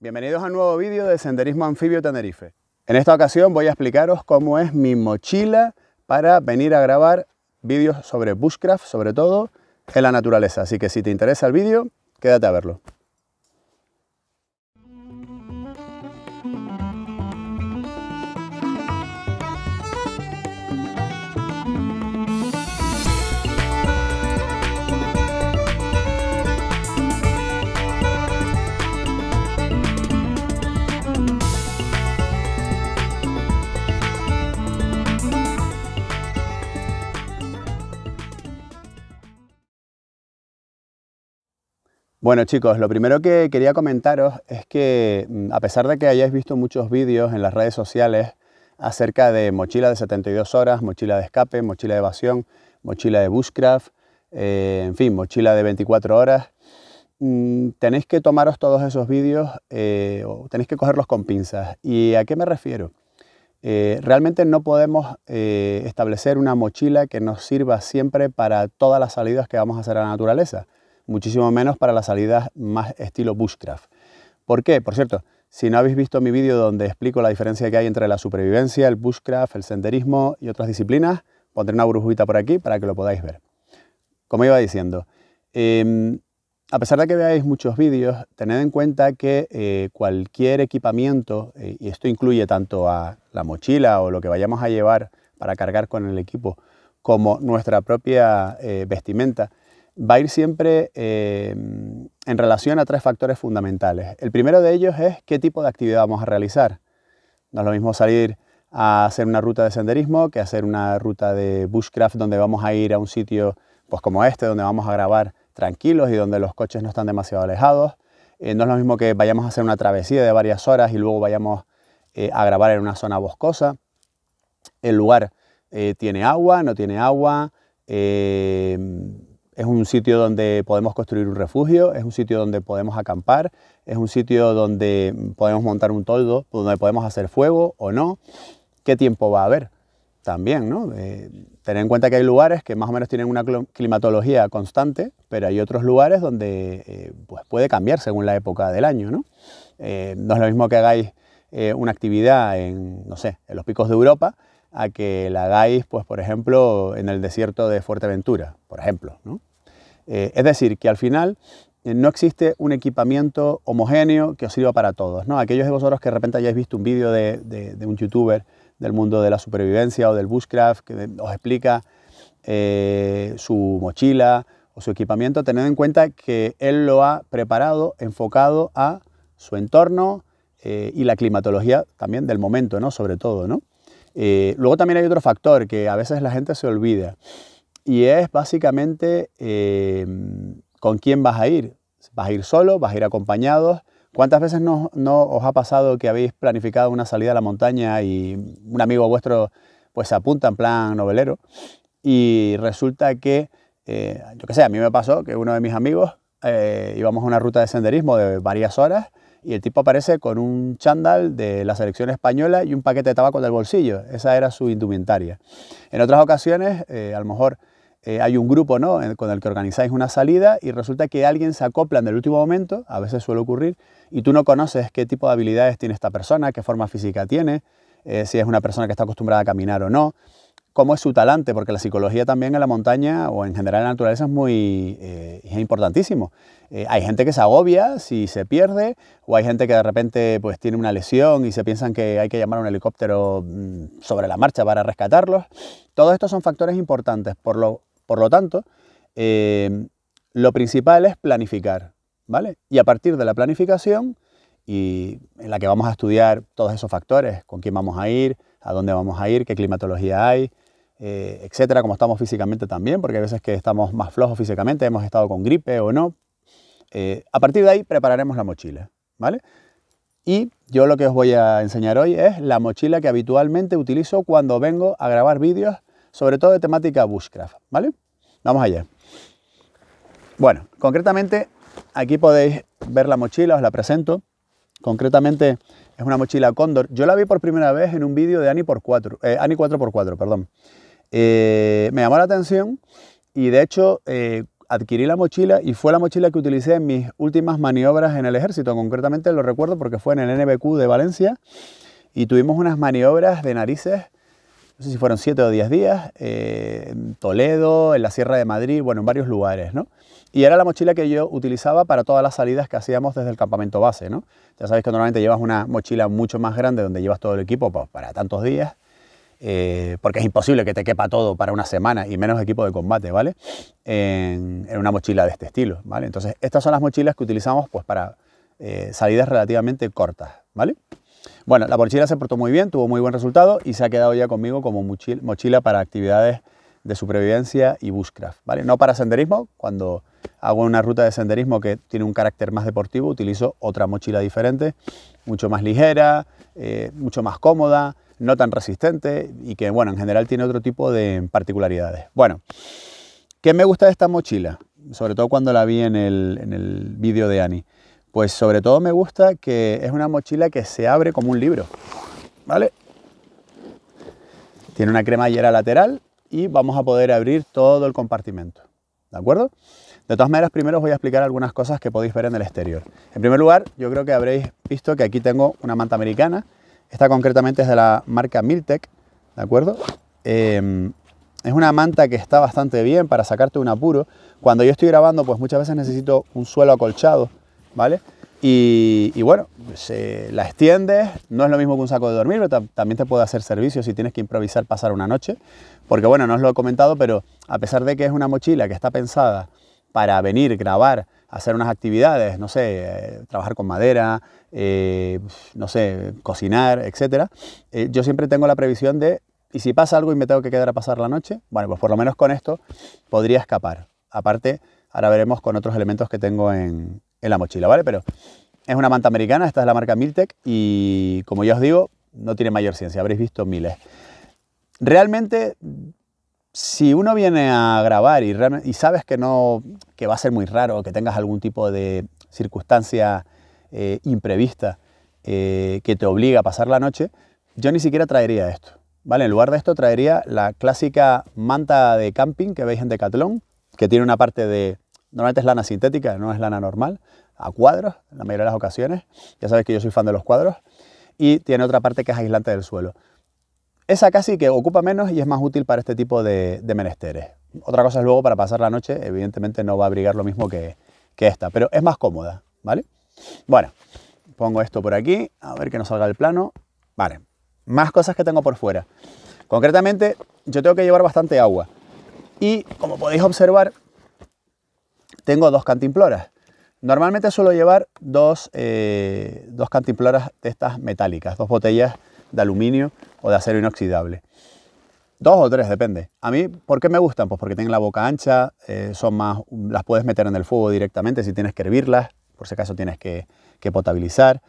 Bienvenidos a un nuevo vídeo de Senderismo Anfibio Tenerife. En esta ocasión voy a explicaros cómo es mi mochila para venir a grabar vídeos sobre bushcraft, sobre todo en la naturaleza. Así que si te interesa el vídeo, quédate a verlo. Bueno chicos, lo primero que quería comentaros es que mm, a pesar de que hayáis visto muchos vídeos en las redes sociales acerca de mochila de 72 horas, mochila de escape, mochila de evasión, mochila de bushcraft, eh, en fin, mochila de 24 horas, mm, tenéis que tomaros todos esos vídeos eh, o tenéis que cogerlos con pinzas. ¿Y a qué me refiero? Eh, realmente no podemos establecer una mochila que nos sirva siempre para todas las salidas que vamos a hacer a la naturaleza muchísimo menos para las salidas más estilo bushcraft. ¿Por qué? Por cierto, si no habéis visto mi vídeo donde explico la diferencia que hay entre la supervivencia, el bushcraft, el senderismo y otras disciplinas, pondré una burbujita por aquí para que lo podáis ver. Como iba diciendo, em, a pesar de que veáis muchos vídeos, tened en cuenta que eh, cualquier equipamiento, eh, y esto incluye tanto a la mochila o lo que vayamos a llevar para cargar con el equipo, como nuestra propia eh, vestimenta, va a ir siempre em, en relación a tres factores fundamentales. El primero de ellos es qué tipo de actividad vamos a realizar. No es lo mismo salir a hacer una ruta de senderismo que hacer una ruta de bushcraft donde vamos a ir a un sitio pues como este, donde vamos a grabar tranquilos y donde los coches no están demasiado alejados. Eh, no es lo mismo que vayamos a hacer una travesía de varias horas y luego vayamos eh, a grabar en una zona boscosa. El lugar eh, tiene agua, no tiene agua, em, es un sitio donde podemos construir un refugio, es un sitio donde podemos acampar, es un sitio donde podemos montar un toldo, donde podemos hacer fuego o no. ¿Qué tiempo va a haber? También, ¿no? Eh, tener en cuenta que hay lugares que más o menos tienen una climatología constante, pero hay otros lugares donde eh, pues puede cambiar según la época del año, ¿no? Eh, no es lo mismo que hagáis una actividad en, no sé, en los picos de Europa a que la hagáis, pues, por ejemplo, en el desierto de Fuerteventura, por ejemplo, ¿no? Eh, es decir, que al final eh, no existe un equipamiento homogéneo que os sirva para todos. ¿no? Aquellos de vosotros que de repente hayáis visto un vídeo de, un youtuber del mundo de la supervivencia o del bushcraft que os explica eh, su mochila o su equipamiento, tened en cuenta que él lo ha preparado enfocado a su entorno y la climatología también del momento, ¿no? sobre todo. ¿no? luego también hay otro factor que a veces la gente se olvida. Y es básicamente em, con quién vas a ir. ¿Vas a ir solo? ¿Vas a ir acompañados? ¿Cuántas veces no, os ha pasado que habéis planificado una salida a la montaña y un amigo vuestro pues se apunta en plan novelero y resulta que, eh, yo qué sé, a mí me pasó que uno de mis amigos eh, íbamos a una ruta de senderismo de varias horas y el tipo aparece con un chándal de la selección española y un paquete de tabaco del bolsillo. Esa era su indumentaria. En otras ocasiones, eh, a lo mejor eh, hay un grupo ¿no? con el que organizáis una salida y resulta que alguien se acopla en el último momento, a veces suele ocurrir, y tú no conoces qué tipo de habilidades tiene esta persona, qué forma física tiene, eh, si es una persona que está acostumbrada a caminar o no cómo es su talante, porque la psicología también en la montaña o en general en la naturaleza es muy eh, importantísimo. Eh, hay gente que se agobia si se pierde, o hay gente que de repente pues, tiene una lesión y se piensan que hay que llamar a un helicóptero mm, sobre la marcha para rescatarlos. Todos estos son factores importantes. Por lo, tanto, eh, lo principal es planificar, ¿vale? Y a partir de la planificación, y en la que vamos a estudiar todos esos factores, con quién vamos a ir, a dónde vamos a ir, qué climatología hay, eh, etcétera, como estamos físicamente también, porque a veces que estamos más flojos físicamente, hemos estado con gripe o no. Eh, a partir de ahí prepararemos la mochila, ¿vale? Y yo lo que os voy a enseñar hoy es la mochila que habitualmente utilizo cuando vengo a grabar vídeos, sobre todo de temática bushcraft, ¿vale? Vamos allá. Bueno, concretamente aquí podéis ver la mochila, os la presento. Concretamente es una mochila Condor. Yo la vi por primera vez en un vídeo de Ani, por 4, eh, Ani 4x4, perdón. Eh, me llamó la atención y de hecho eh, adquirí la mochila y fue la mochila que utilicé en mis últimas maniobras en el ejército. Concretamente lo recuerdo porque fue en el NBQ de Valencia y tuvimos unas maniobras de narices, no sé si fueron 7 o 10 días, eh, en Toledo, en la Sierra de Madrid, bueno, en varios lugares, ¿no? Y era la mochila que yo utilizaba para todas las salidas que hacíamos desde el campamento base, ¿no? Ya sabéis que normalmente llevas una mochila mucho más grande donde llevas todo el equipo para tantos días eh, porque es imposible que te quepa todo para una semana y menos equipo de combate, ¿vale? En, una mochila de este estilo, ¿vale? Entonces, estas son las mochilas que utilizamos pues, para eh, salidas relativamente cortas, ¿vale? Bueno, la mochila se portó muy bien, tuvo muy buen resultado y se ha quedado ya conmigo como mochila, para actividades de supervivencia y bushcraft, ¿vale? No para senderismo, cuando hago una ruta de senderismo que tiene un carácter más deportivo, utilizo otra mochila diferente, mucho más ligera, eh, mucho más cómoda, no tan resistente y que, bueno, en general tiene otro tipo de particularidades. Bueno, ¿qué me gusta de esta mochila? Sobre todo cuando la vi en el, vídeo de Ani. Pues sobre todo me gusta que es una mochila que se abre como un libro, ¿vale? Tiene una cremallera lateral y vamos a poder abrir todo el compartimento, ¿de acuerdo? De todas maneras, primero os voy a explicar algunas cosas que podéis ver en el exterior. En primer lugar, yo creo que habréis visto que aquí tengo una manta americana esta concretamente es de la marca Miltec, ¿de acuerdo? Em, es una manta que está bastante bien para sacarte un apuro. Cuando yo estoy grabando, pues muchas veces necesito un suelo acolchado, ¿vale? Y, bueno, se la extiendes, no es lo mismo que un saco de dormir, pero también te puede hacer servicio si tienes que improvisar pasar una noche. Porque bueno, no os lo he comentado, pero a pesar de que es una mochila que está pensada para venir, grabar, hacer unas actividades, no sé, eh, trabajar con madera, eh, no sé, cocinar, etcétera eh, yo siempre tengo la previsión de, y si pasa algo y me tengo que quedar a pasar la noche, bueno, pues por lo menos con esto podría escapar. Aparte, ahora veremos con otros elementos que tengo en, en la mochila, ¿vale? Pero es una manta americana, esta es la marca Miltec y como ya os digo, no tiene mayor ciencia, habréis visto miles. Realmente si uno viene a grabar y, sabes que, no, que va a ser muy raro, que tengas algún tipo de circunstancia eh, imprevista eh, que te obliga a pasar la noche, yo ni siquiera traería esto. En lugar de esto traería la clásica manta de camping que veis en Decathlon, que tiene una parte de... Normalmente es lana sintética, no es lana normal, a cuadros, en la mayoría de las ocasiones. Ya sabes que yo soy fan de los cuadros. Y tiene otra parte que es aislante del suelo. Esa casi que ocupa menos y es más útil para este tipo de, menesteres. Otra cosa es luego para pasar la noche, evidentemente no va a abrigar lo mismo que, esta, pero es más cómoda, ¿vale? Bueno, pongo esto por aquí, a ver que nos salga el plano. Vale, más cosas que tengo por fuera. Concretamente, yo tengo que llevar bastante agua. Y como podéis observar, tengo dos cantimploras. Normalmente suelo llevar dos, eh, dos cantimploras de estas metálicas, dos botellas de aluminio o de acero inoxidable. Dos o tres, depende. A mí, ¿por qué me gustan? Pues porque tienen la boca ancha, eh, son más, las puedes meter en el fuego directamente si tienes que hervirlas, por si acaso tienes que, potabilizar.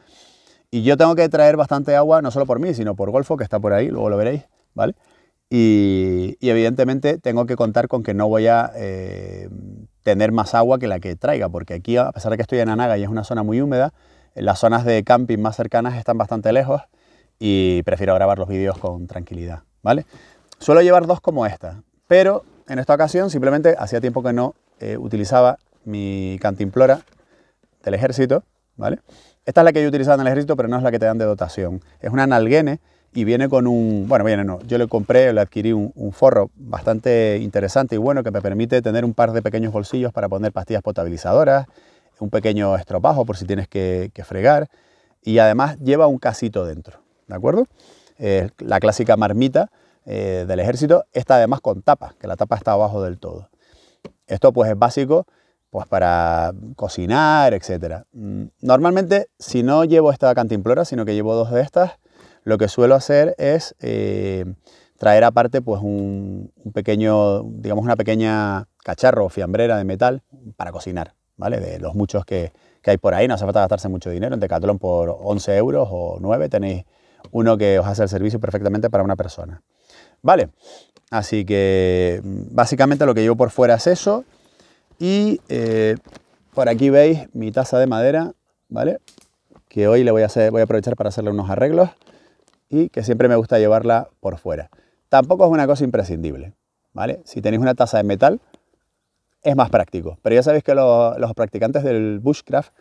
Y yo tengo que traer bastante agua, no solo por mí, sino por Golfo, que está por ahí, luego lo veréis, ¿vale? Y, evidentemente tengo que contar con que no voy a eh, tener más agua que la que traiga, porque aquí, a pesar de que estoy en Anaga y es una zona muy húmeda, eh, las zonas de camping más cercanas están bastante lejos y prefiero grabar los vídeos con tranquilidad, ¿vale? Suelo llevar dos como esta, pero en esta ocasión simplemente hacía tiempo que no eh, utilizaba mi cantimplora del ejército, ¿vale? Esta es la que yo utilizaba en el ejército, pero no es la que te dan de dotación. Es una Nalgene y viene con un, bueno, viene no, yo le compré, le adquirí un, forro bastante interesante y bueno que me permite tener un par de pequeños bolsillos para poner pastillas potabilizadoras, un pequeño estropajo por si tienes que fregar y además lleva un casito dentro, ¿de acuerdo? Eh, la clásica marmita eh, del ejército, está además con tapa, que la tapa está abajo del todo. Esto pues es básico pues para cocinar, etc. Mm, normalmente si no llevo esta cantimplora, sino que llevo dos de estas, lo que suelo hacer es eh, traer aparte pues un, pequeño, digamos una pequeña cacharro o fiambrera de metal para cocinar, ¿vale? De los muchos que, hay por ahí, no hace falta gastarse mucho dinero, en Decathlon por 11 euros o 9 tenéis uno que os hace el servicio perfectamente para una persona. ¿Vale? Así que mm, básicamente lo que llevo por fuera es eso. Y eh, por aquí veis mi taza de madera, ¿vale? Que hoy le voy a, hacer, voy a aprovechar para hacerle unos arreglos y que siempre me gusta llevarla por fuera. Tampoco es una cosa imprescindible, ¿vale? Si tenéis una taza de metal, es más práctico. Pero ya sabéis que los practicantes del bushcraft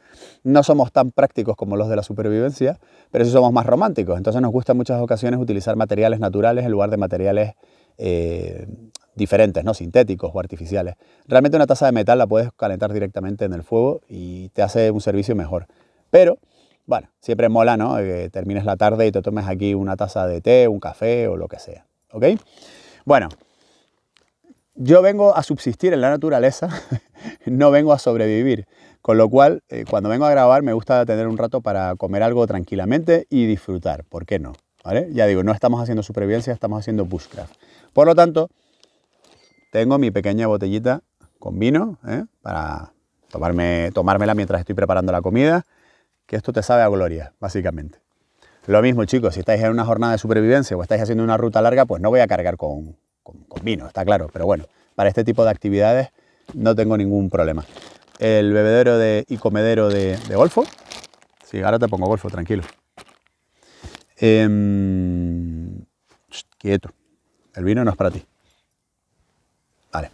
no somos tan prácticos como los de la supervivencia, pero sí somos más románticos. Entonces nos gusta en muchas ocasiones utilizar materiales naturales en lugar de materiales eh, diferentes, ¿no? sintéticos o artificiales. Realmente una taza de metal la puedes calentar directamente en el fuego y te hace un servicio mejor. Pero, bueno, siempre mola ¿no? Eh, que termines la tarde y te tomes aquí una taza de té, un café o lo que sea. ¿Ok? Bueno, yo vengo a subsistir en la naturaleza, no vengo a sobrevivir. Con lo cual, eh, cuando vengo a grabar, me gusta tener un rato para comer algo tranquilamente y disfrutar. ¿Por qué no? Ya digo, no estamos haciendo supervivencia, estamos haciendo bushcraft. Por lo tanto, tengo mi pequeña botellita con vino ¿eh? para tomarme, tomármela mientras estoy preparando la comida, que esto te sabe a gloria, básicamente. Lo mismo, chicos, si estáis en una jornada de supervivencia o estáis haciendo una ruta larga, pues no voy a cargar con, con, vino, está claro, pero bueno, para este tipo de actividades no tengo ningún problema. El bebedero y comedero de, golfo. Sí, ahora te pongo golfo, tranquilo. Em, quieto. El vino no es para ti. Vale.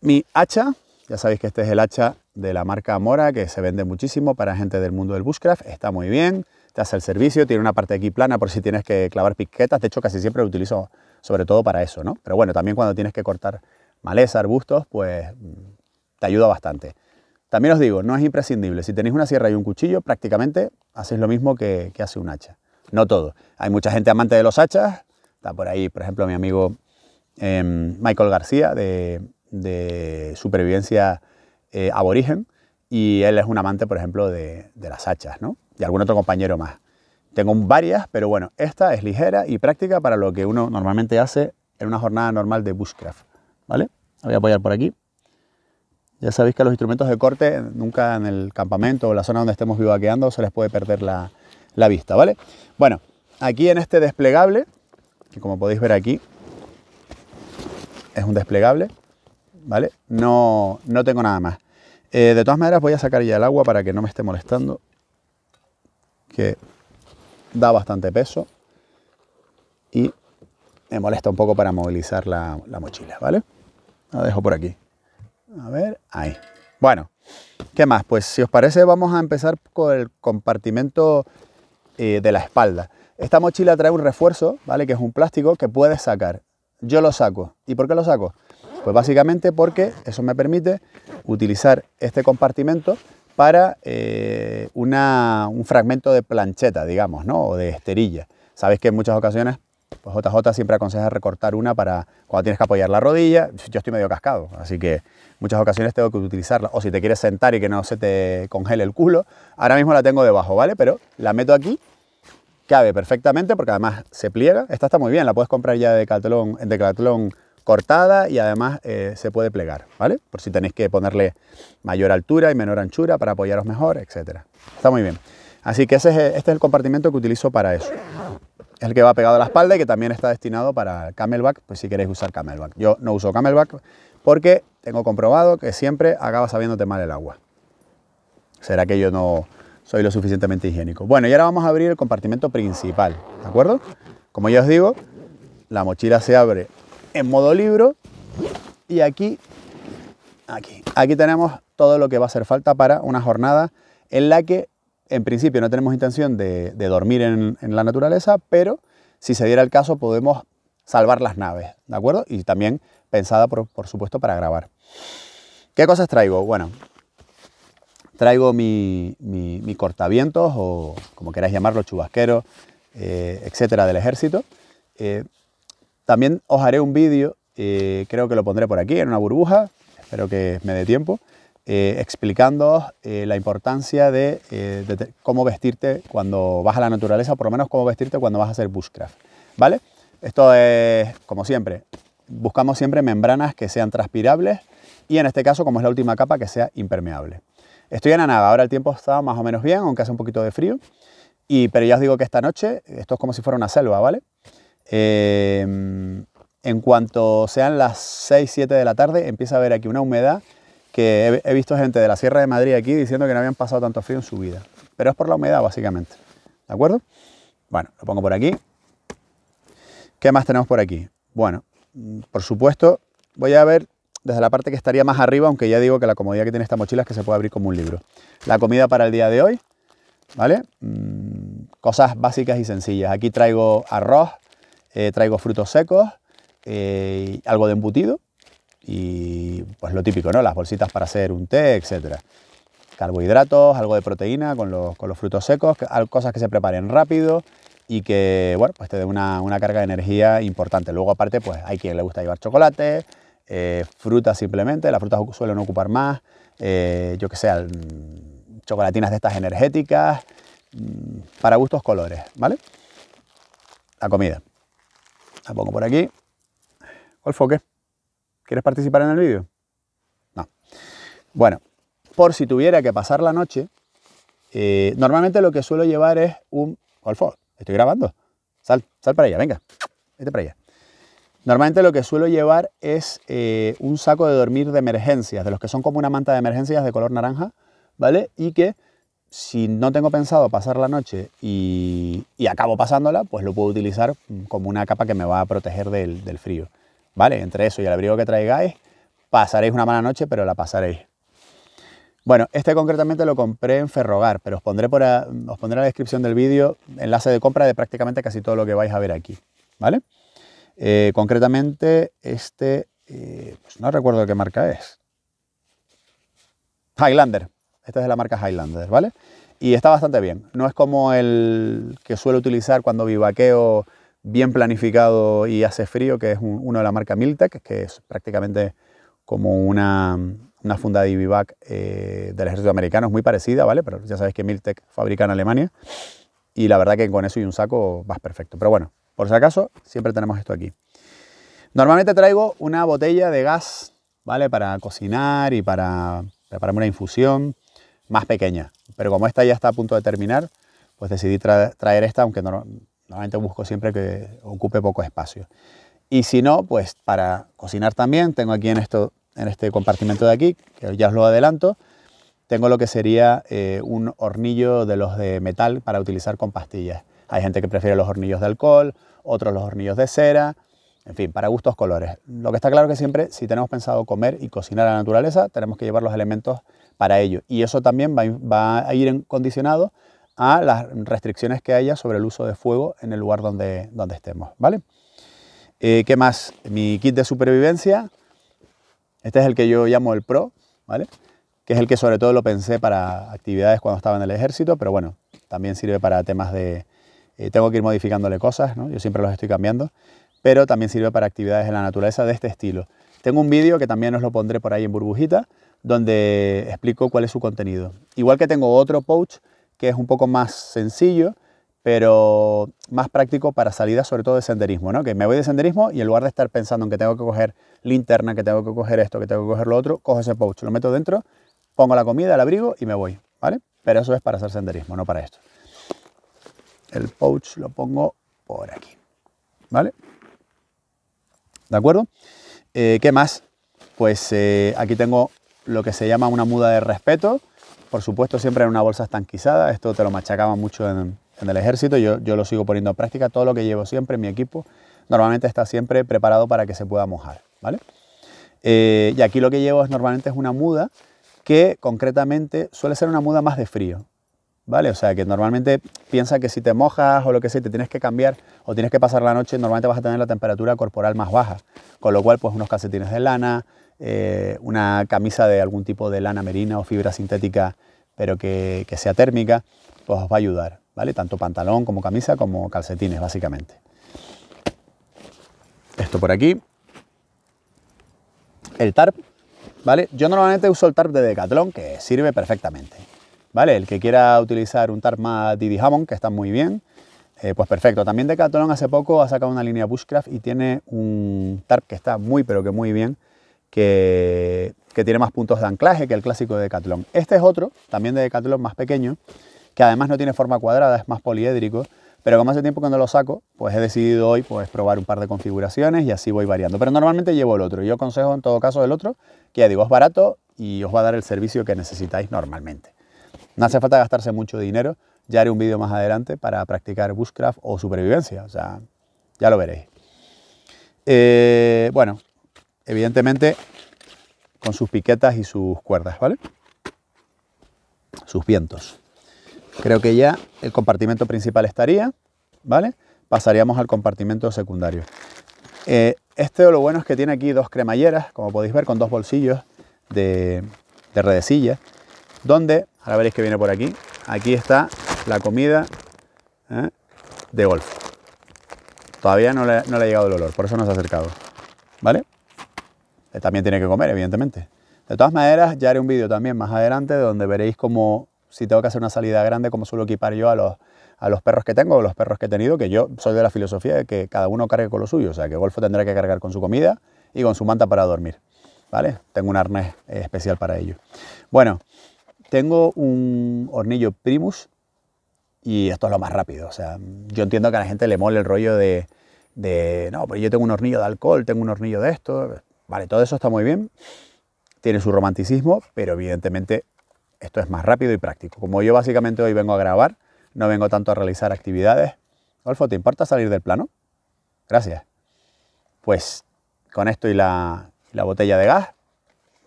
Mi hacha, ya sabéis que este es el hacha de la marca Mora, que se vende muchísimo para gente del mundo del bushcraft. Está muy bien, te hace el servicio, tiene una parte aquí plana por si tienes que clavar piquetas. De hecho, casi siempre lo utilizo sobre todo para eso, ¿no? Pero bueno, también cuando tienes que cortar maleza, arbustos, pues mm, te ayuda bastante. También os digo, no es imprescindible. Si tenéis una sierra y un cuchillo, prácticamente hacéis lo mismo que, hace un hacha. No todo. Hay mucha gente amante de los hachas. Está por ahí, por ejemplo, mi amigo em, Michael García de, supervivencia eh, aborigen. Y él es un amante, por ejemplo, de, de las hachas, ¿no? Y algún otro compañero más. Tengo varias, pero bueno, esta es ligera y práctica para lo que uno normalmente hace en una jornada normal de bushcraft. ¿Vale? voy a apoyar por aquí. Ya sabéis que los instrumentos de corte nunca en el campamento o la zona donde estemos vivaqueando se les puede perder la, vista, ¿vale? Bueno, aquí en este desplegable, que como podéis ver aquí, es un desplegable, ¿vale? No, no tengo nada más. Eh, de todas maneras voy a sacar ya el agua para que no me esté molestando. Que da bastante peso y me molesta un poco para movilizar la, mochila, ¿vale? La dejo por aquí. A ver, ahí. Bueno, ¿qué más? Pues si os parece vamos a empezar con el compartimento eh, de la espalda. Esta mochila trae un refuerzo, ¿vale? Que es un plástico que puedes sacar. Yo lo saco. ¿Y por qué lo saco? Pues básicamente porque eso me permite utilizar este compartimento para eh, una, un fragmento de plancheta, digamos, ¿no? o de esterilla. Sabes que en muchas ocasiones JJ pues, siempre aconseja recortar una para cuando tienes que apoyar la rodilla. Yo estoy medio cascado, así que muchas ocasiones tengo que utilizarla. O si te quieres sentar y que no se te congele el culo, ahora mismo la tengo debajo, ¿vale? Pero la meto aquí, cabe perfectamente porque además se pliega. Esta está muy bien, la puedes comprar ya de Decathlon, en Decathlon cortada y además eh, se puede plegar, ¿vale? Por si tenéis que ponerle mayor altura y menor anchura para apoyaros mejor, etcétera. Está muy bien. Así que ese eh, este es el compartimento que utilizo para eso. Es el que va pegado a la espalda y que también está destinado para camelback, pues si queréis usar camelback. Yo no uso camelback porque tengo comprobado que siempre acaba sabiéndote mal el agua. ¿Será que yo no soy lo suficientemente higiénico? Bueno, y ahora vamos a abrir el compartimento principal, ¿de acuerdo? Como ya os digo, la mochila se abre en modo libro y aquí, aquí, aquí tenemos todo lo que va a hacer falta para una jornada en la que en principio no tenemos intención de, dormir en, la naturaleza, pero si se diera el caso podemos salvar las naves, ¿de acuerdo? Y también pensada, por, supuesto, para grabar. ¿Qué cosas traigo? Bueno, traigo mi, cortavientos o como queráis llamarlo, chubasquero, eh, etcétera, del ejército. Eh, también os haré un vídeo, eh, creo que lo pondré por aquí, en una burbuja, espero que me dé tiempo, eh, explicándoos eh, la importancia de, eh, cómo vestirte cuando vas a la naturaleza, o por lo menos cómo vestirte cuando vas a hacer bushcraft, ¿vale? Esto es, como siempre, buscamos siempre membranas que sean transpirables y en este caso, como es la última capa, que sea impermeable. Estoy en Anaga, ahora el tiempo está más o menos bien, aunque hace un poquito de frío, y, pero ya os digo que esta noche, esto es como si fuera una selva, ¿vale? Em, en cuanto sean las 6, 7 de la tarde, empieza a haber aquí una humedad que he, visto gente de la Sierra de Madrid aquí diciendo que no habían pasado tanto frío en su vida. Pero es por la humedad, básicamente. ¿De acuerdo? Bueno, lo pongo por aquí. ¿Qué más tenemos por aquí? Bueno, por supuesto, voy a ver desde la parte que estaría más arriba, aunque ya digo que la comodidad que tiene esta mochila es que se puede abrir como un libro. La comida para el día de hoy, ¿vale? Mm, cosas básicas y sencillas. Aquí traigo arroz, eh, traigo frutos secos, eh, algo de embutido y pues lo típico, ¿no? Las bolsitas para hacer un té, etcétera. Carbohidratos, algo de proteína con los, con los frutos secos, cosas que se preparen rápido y que, bueno, pues te dé una, carga de energía importante. Luego, aparte, pues hay quien le gusta llevar chocolate, eh, frutas simplemente, las frutas suelen ocupar más, yo que sé, chocolatinas de estas energéticas, mm, para gustos colores, ¿vale? La comida. La pongo por aquí. Olfoque, ¿Quieres participar en el vídeo? No. Bueno, por si tuviera que pasar la noche, eh, normalmente lo que suelo llevar es un... Olfo, Estoy grabando. Sal, sal para allá, venga. Vete para allá. Normalmente lo que suelo llevar es eh, un saco de dormir de emergencias, de los que son como una manta de emergencias de color naranja, ¿vale? Y que si no tengo pensado pasar la noche y, acabo pasándola, pues lo puedo utilizar mm, como una capa que me va a proteger del, frío. ¿Vale? Entre eso y el abrigo que traigáis, pasaréis una mala noche, pero la pasaréis. Bueno, este concretamente lo compré en Ferrogar, pero os pondré, por pondré en la descripción del vídeo enlace de compra de prácticamente casi todo lo que vais a ver aquí. ¿Vale? Eh, concretamente, este, eh, pues no recuerdo qué marca es. Highlander, esta es de la marca Highlander, ¿vale? Y está bastante bien. No es como el que suelo utilizar cuando vivaqueo bien planificado y hace frío, que es uno de la marca Miltec, que es prácticamente como una, funda de bivac eh, del ejército americano, es muy parecida, ¿vale? Pero ya sabéis que Miltec fabrica en Alemania y la verdad que con eso y un saco vas perfecto. Pero bueno, por si acaso, siempre tenemos esto aquí. Normalmente traigo una botella de gas, ¿vale? Para cocinar y para prepararme una infusión más pequeña. Pero como esta ya está a punto de terminar, pues decidí traer esta, aunque normalmente busco siempre que ocupe poco espacio. Y si no, pues para cocinar también, tengo aquí en, esto, en este compartimento de aquí, que ya os lo adelanto, tengo lo que sería eh, un hornillo de los de metal para utilizar con pastillas. Hay gente que prefiere los hornillos de alcohol, otros los hornillos de cera, en fin, para gustos colores. Lo que está claro que siempre, si tenemos pensado comer y cocinar a la naturaleza, tenemos que llevar los elementos para ello. Y eso también va, a ir condicionado a las restricciones que haya sobre el uso de fuego en el lugar donde, estemos. ¿vale? Eh, ¿Qué más? Mi kit de supervivencia. Este es el que yo llamo el Pro, ¿vale? que es el que sobre todo lo pensé para actividades cuando estaba en el ejército, pero bueno, también sirve para temas de... Eh, tengo que ir modificándole cosas, ¿no? yo siempre los estoy cambiando pero también sirve para actividades en la naturaleza de este estilo. Tengo un vídeo que también os lo pondré por ahí en burbujita, donde explico cuál es su contenido. Igual que tengo otro pouch que es un poco más sencillo, pero más práctico para salidas, sobre todo de senderismo, ¿no? Que me voy de senderismo y en lugar de estar pensando en que tengo que coger linterna, que tengo que coger esto, que tengo que coger lo otro, cojo ese pouch, lo meto dentro, pongo la comida, el abrigo y me voy, ¿vale? Pero eso es para hacer senderismo, no para esto. El pouch lo pongo por aquí, ¿vale? ¿de acuerdo? Eh, ¿Qué más? Pues eh, aquí tengo lo que se llama una muda de respeto, por supuesto siempre en una bolsa estanquizada, esto te lo machacaba mucho en, el ejército, yo, yo, lo sigo poniendo en práctica, todo lo que llevo siempre en mi equipo normalmente está siempre preparado para que se pueda mojar, ¿vale? Eh, y aquí lo que llevo es normalmente es una muda que concretamente suele ser una muda más de frío, ¿vale? O sea, que normalmente piensa que si te mojas o lo que sea, te tienes que cambiar o tienes que pasar la noche, normalmente vas a tener la temperatura corporal más baja, con lo cual pues unos calcetines de lana, eh, una camisa de algún tipo de lana merina o fibra sintética, pero que, sea térmica, pues os va a ayudar, ¿vale? Tanto pantalón como camisa como calcetines, básicamente. Esto por aquí. El tarp, ¿vale? Yo normalmente uso el tarp de Decathlon, que sirve perfectamente. ¿vale? El que quiera utilizar un tarp más Didi Hammond, que está muy bien, eh, pues perfecto. También Decathlon hace poco ha sacado una línea Bushcraft y tiene un tarp que está muy, pero que muy bien, que, tiene más puntos de anclaje que el clásico de Decathlon. Este es otro, también de Decathlon, más pequeño, que además no tiene forma cuadrada, es más poliédrico, pero como hace tiempo que no lo saco, pues he decidido hoy pues, probar un par de configuraciones y así voy variando. Pero normalmente llevo el otro. Yo aconsejo en todo caso el otro, que ya digo, es barato y os va a dar el servicio que necesitáis normalmente. No hace falta gastarse mucho dinero, ya haré un vídeo más adelante para practicar bushcraft o supervivencia, o sea, ya lo veréis. Eh, bueno, evidentemente con sus piquetas y sus cuerdas, ¿vale? Sus vientos. Creo que ya el compartimento principal estaría, ¿vale? Pasaríamos al compartimento secundario. Eh, este lo bueno es que tiene aquí dos cremalleras, como podéis ver, con dos bolsillos de, de redecilla, donde Ahora veréis que viene por aquí. Aquí está la comida ¿eh? de golf. Todavía no le, ha llegado el olor, por eso no se ha acercado. ¿Vale? Eh, también tiene que comer, evidentemente. De todas maneras, ya haré un vídeo también más adelante donde veréis cómo, si tengo que hacer una salida grande, cómo suelo equipar yo a los, a los perros que tengo, O los perros que he tenido, que yo soy de la filosofía de que cada uno cargue con lo suyo. O sea, que Golfo tendrá que cargar con su comida y con su manta para dormir. ¿Vale? Tengo un arnés eh, especial para ello. Bueno, tengo un hornillo Primus y esto es lo más rápido. O sea, yo entiendo que a la gente le mole el rollo de, no, pero yo tengo un hornillo de alcohol, tengo un hornillo de esto. Vale, todo eso está muy bien, tiene su romanticismo, pero evidentemente esto es más rápido y práctico. Como yo básicamente hoy vengo a grabar, no vengo tanto a realizar actividades. Olfo, ¿te importa salir del plano? Gracias. Pues con esto y la, la botella de gas,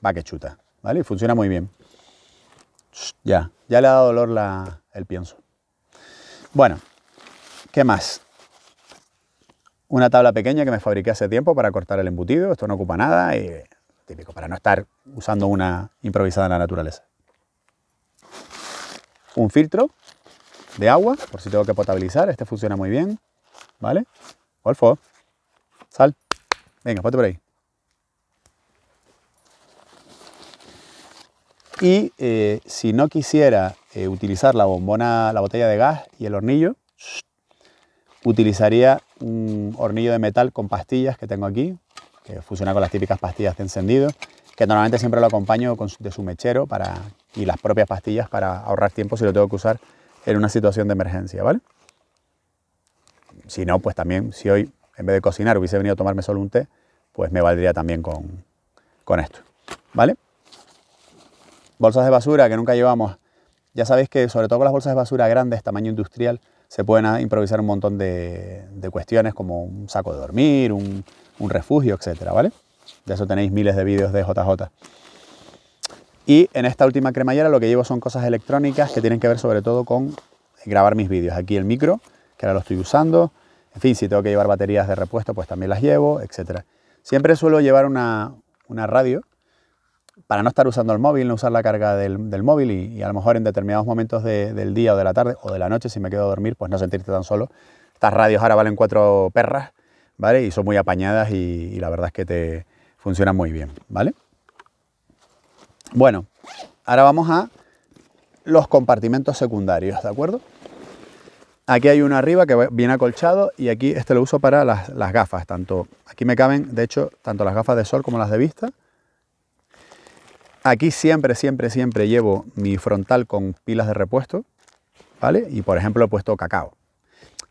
va que chuta, ¿vale? Y funciona muy bien. Ya, ya le ha dado dolor la, el pienso. Bueno, ¿qué más? Una tabla pequeña que me fabriqué hace tiempo para cortar el embutido. Esto no ocupa nada y típico, para no estar usando una improvisada en la naturaleza. Un filtro de agua, por si tengo que potabilizar. Este funciona muy bien, ¿vale? Golfo, sal. Venga, ponte por ahí. Y eh, si no quisiera eh, utilizar la bombona, la botella de gas y el hornillo, utilizaría un hornillo de metal con pastillas que tengo aquí, que funciona con las típicas pastillas de encendido, que normalmente siempre lo acompaño de su mechero y las propias pastillas para ahorrar tiempo si lo tengo que usar en una situación de emergencia, ¿vale? Si no, pues también, si hoy en vez de cocinar hubiese venido a tomarme solo un té, pues me valdría también con, con esto, ¿vale? Bolsas de basura que nunca llevamos. Ya sabéis que sobre todo con las bolsas de basura grandes, tamaño industrial, se pueden improvisar un montón de, cuestiones como un saco de dormir, un, refugio, etcétera, ¿vale? De eso tenéis miles de vídeos de JJ. Y en esta última cremallera lo que llevo son cosas electrónicas que tienen que ver sobre todo con grabar mis vídeos. Aquí el micro, que ahora lo estoy usando. En fin, si tengo que llevar baterías de repuesto, pues también las llevo, etcétera. Siempre suelo llevar una, una radio para no estar usando el móvil, no usar la carga del, móvil y, a lo mejor en determinados momentos del día o de la tarde o de la noche, si me quedo a dormir, pues no sentirte tan solo. Estas radios ahora valen cuatro perras, ¿vale? Y son muy apañadas y, la verdad es que te funcionan muy bien, ¿vale? Bueno, ahora vamos a los compartimentos secundarios, ¿de acuerdo? Aquí hay uno arriba que viene acolchado y aquí este lo uso para las, las, gafas. Tanto, aquí me caben, de hecho, tanto las gafas de sol como las de vista. Aquí siempre, siempre, siempre llevo mi frontal con pilas de repuesto, ¿vale? Y por ejemplo he puesto cacao.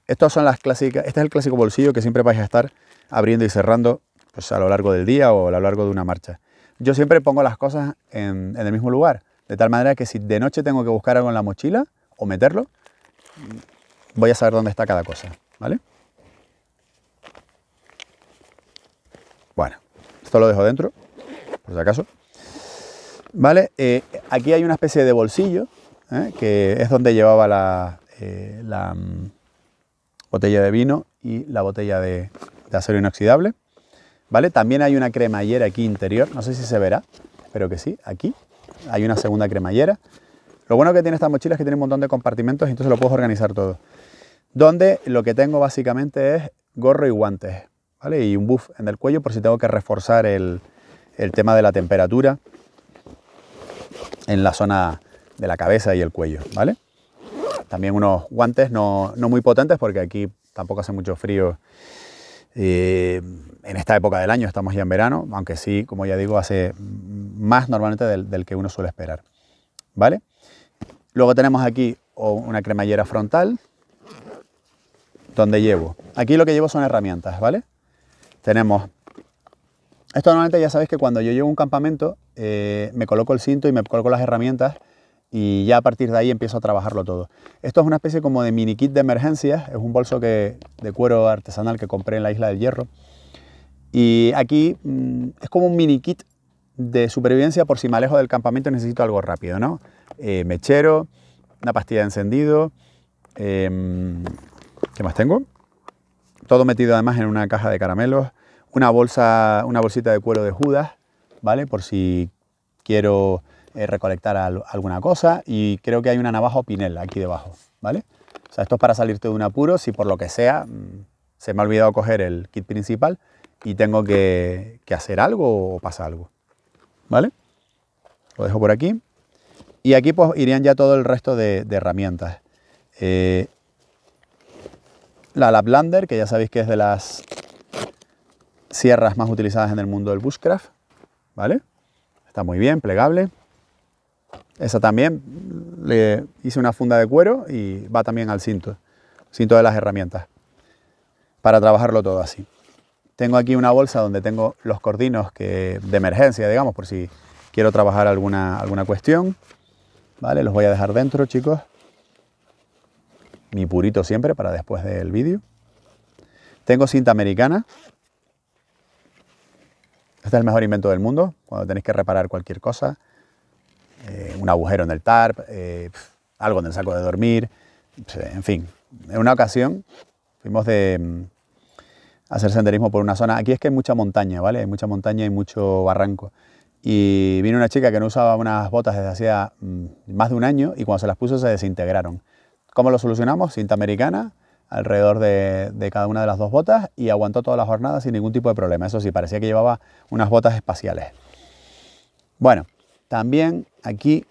Estas son las clásicas, este es el clásico bolsillo que siempre vais a estar abriendo y cerrando pues, a lo largo del día o a lo largo de una marcha. Yo siempre pongo las cosas en, en el mismo lugar, de tal manera que si de noche tengo que buscar algo en la mochila o meterlo, voy a saber dónde está cada cosa, ¿vale? Bueno, esto lo dejo dentro, por si acaso. ¿Vale? Eh, aquí hay una especie de bolsillo, ¿eh? que es donde llevaba la, eh, mm, botella de vino y la botella de, acero inoxidable. ¿Vale? También hay una cremallera aquí interior, no sé si se verá, pero que sí, aquí hay una segunda cremallera. Lo bueno que tiene esta mochila es que tiene un montón de compartimentos y entonces lo puedes organizar todo. Donde lo que tengo básicamente es gorro y guantes, ¿vale? Y un buff en el cuello por si tengo que reforzar el tema de la temperatura en la zona de la cabeza y el cuello, ¿vale? También unos guantes no, muy potentes porque aquí tampoco hace mucho frío eh, en esta época del año, estamos ya en verano, aunque sí, como ya digo, hace más normalmente del, del que uno suele esperar, ¿vale? Luego tenemos aquí una cremallera frontal donde llevo. Aquí lo que llevo son herramientas, ¿vale? Tenemos esto normalmente ya sabéis que cuando yo llego a un campamento eh, me coloco el cinto y me coloco las herramientas y ya a partir de ahí empiezo a trabajarlo todo. Esto es una especie como de mini kit de emergencias, es un bolso que, de cuero artesanal que compré en la isla del Hierro. Y aquí mm, es como un mini kit de supervivencia por si me alejo del campamento y necesito algo rápido, ¿no? Eh, mechero, una pastilla de encendido, em, ¿qué más tengo? Todo metido además en una caja de caramelos, una, bolsa, una bolsita de cuero de Judas, ¿vale? Por si quiero eh, recolectar alguna cosa y creo que hay una navaja Pinel aquí debajo, ¿vale? O sea, esto es para salirte de un apuro si por lo que sea mm, se me ha olvidado coger el kit principal y tengo que, hacer algo o pasa algo, ¿vale? Lo dejo por aquí. Y aquí pues irían ya todo el resto de, herramientas. Eh, la Laplander, que ya sabéis que es de las sierras más utilizadas en el mundo del bushcraft, ¿vale? Está muy bien, plegable. Esa también le hice una funda de cuero y va también al cinto, cinto de las herramientas, para trabajarlo todo así. Tengo aquí una bolsa donde tengo los cordinos que, de emergencia, digamos, por si quiero trabajar alguna, alguna cuestión. ¿Vale? Los voy a dejar dentro, chicos. Mi purito siempre para después del vídeo. Tengo cinta americana, este es el mejor invento del mundo, cuando tenéis que reparar cualquier cosa, eh, un agujero en el tarp, eh, algo en el saco de dormir, en fin. En una ocasión fuimos de mm, hacer senderismo por una zona, aquí es que hay mucha montaña, ¿vale? Hay mucha montaña y mucho barranco. Y vino una chica que no usaba unas botas desde hacía mm, más de un año y cuando se las puso se desintegraron. ¿Cómo lo solucionamos? Cinta americana, alrededor de, cada una de las dos botas y aguantó toda la jornada sin ningún tipo de problema. Eso sí, parecía que llevaba unas botas espaciales. Bueno, también aquí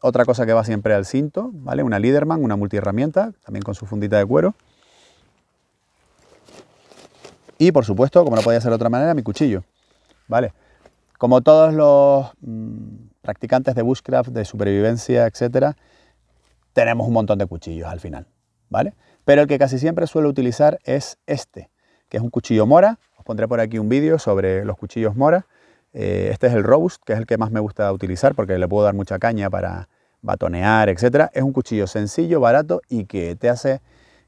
otra cosa que va siempre al cinto, ¿vale? Una Liderman, una multiherramienta, también con su fundita de cuero. Y por supuesto, como no podía ser de otra manera, mi cuchillo, ¿vale? Como todos los mm, practicantes de bushcraft, de supervivencia, etcétera, tenemos un montón de cuchillos al final, ¿vale? Pero el que casi siempre suelo utilizar es este, que es un cuchillo mora. Os pondré por aquí un vídeo sobre los cuchillos mora. Eh, este es el Robust, que es el que más me gusta utilizar porque le puedo dar mucha caña para batonear, etc. Es un cuchillo sencillo, barato y que te hace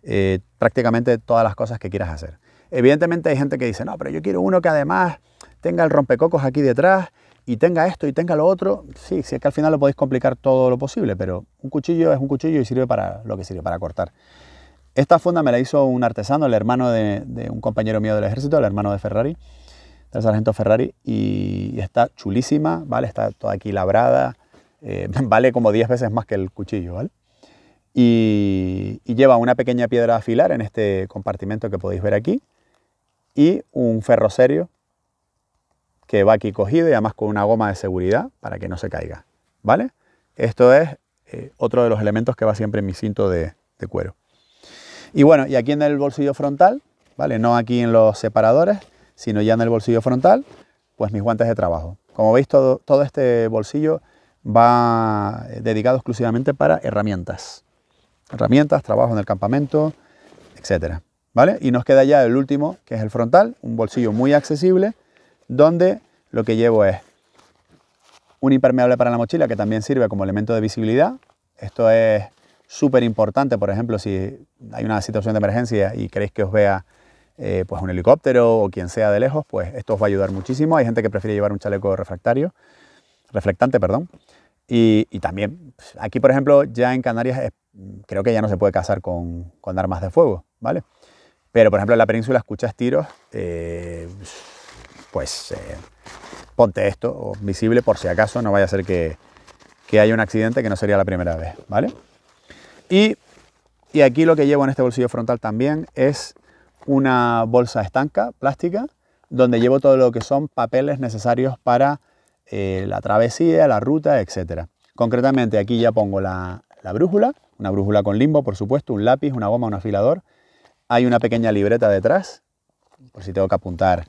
eh, prácticamente todas las cosas que quieras hacer. Evidentemente hay gente que dice, no, pero yo quiero uno que además tenga el rompecocos aquí detrás y tenga esto y tenga lo otro. Sí, sí es que al final lo podéis complicar todo lo posible, pero un cuchillo es un cuchillo y sirve para lo que sirve, para cortar. Esta funda me la hizo un artesano, el hermano de, un compañero mío del ejército, el hermano de Ferrari, del sargento Ferrari, y, está chulísima, ¿vale? Está toda aquí labrada, eh, vale como 10 veces más que el cuchillo, ¿vale? Y, lleva una pequeña piedra afilar en este compartimento que podéis ver aquí y un ferro serio que va aquí cogido y además con una goma de seguridad para que no se caiga, ¿vale? Esto es eh, otro de los elementos que va siempre en mi cinto de cuero. Y bueno, y aquí en el bolsillo frontal, ¿vale? No aquí en los separadores, sino ya en el bolsillo frontal, pues mis guantes de trabajo. Como veis, todo, todo este bolsillo va eh, dedicado exclusivamente para herramientas. Herramientas, trabajo en el campamento, etcétera. ¿Vale? Y nos queda ya el último, que es el frontal, un bolsillo muy accesible, donde lo que llevo es un impermeable para la mochila que también sirve como elemento de visibilidad. Esto es súper importante, por ejemplo, si hay una situación de emergencia y queréis que os vea eh, pues un helicóptero o quien sea de lejos, pues esto os va a ayudar muchísimo. Hay gente que prefiere llevar un chaleco refractario, reflectante, perdón. Y, también, pues, aquí por ejemplo, ya en Canarias creo que ya no se puede cazar con, con, armas de fuego, ¿vale? Pero por ejemplo en la península escuchas tiros, eh, pues eh, ponte esto, visible por si acaso, no vaya a ser que, que haya un accidente que no sería la primera vez, ¿vale? Y, aquí lo que llevo en este bolsillo frontal también es una bolsa estanca plástica donde llevo todo lo que son papeles necesarios para eh, la travesía, la ruta, etcétera. Concretamente aquí ya pongo la, brújula, una brújula con limbo, por supuesto, un lápiz, una goma, un afilador. Hay una pequeña libreta detrás, por si tengo que apuntar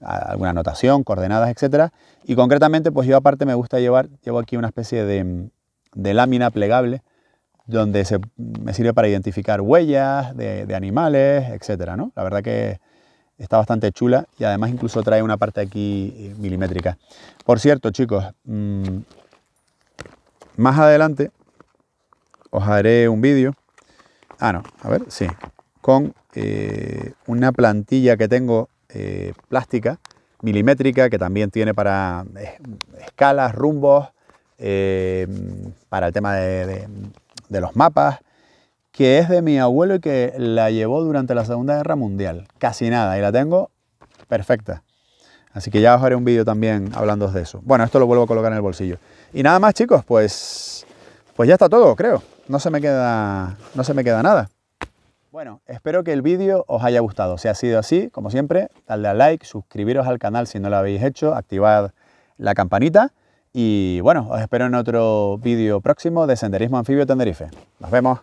alguna anotación, coordenadas, etcétera. Y concretamente, pues yo aparte me gusta llevar, llevo aquí una especie de lámina plegable donde me sirve para identificar huellas de, animales, etcétera, ¿no? La verdad que está bastante chula y además incluso trae una parte aquí eh, milimétrica. Por cierto, chicos, mm, más adelante os haré un vídeo. Ah, no, a ver, sí. Con eh, una plantilla que tengo eh, plástica, milimétrica, que también tiene para escalas, rumbos, para el tema de de los mapas, que es de mi abuelo y que la llevó durante la Segunda Guerra Mundial. Casi nada, y la tengo perfecta. Así que ya os haré un vídeo también hablando de eso. Bueno, esto lo vuelvo a colocar en el bolsillo. Y nada más, chicos, pues, pues ya está todo, creo. No se me queda, no se me queda nada. Bueno, espero que el vídeo os haya gustado. Si ha sido así, como siempre, dadle a like, suscribiros al canal si no lo habéis hecho, activad la campanita y bueno, os espero en otro vídeo próximo de Senderismo Anfibio tenderife. Nos vemos.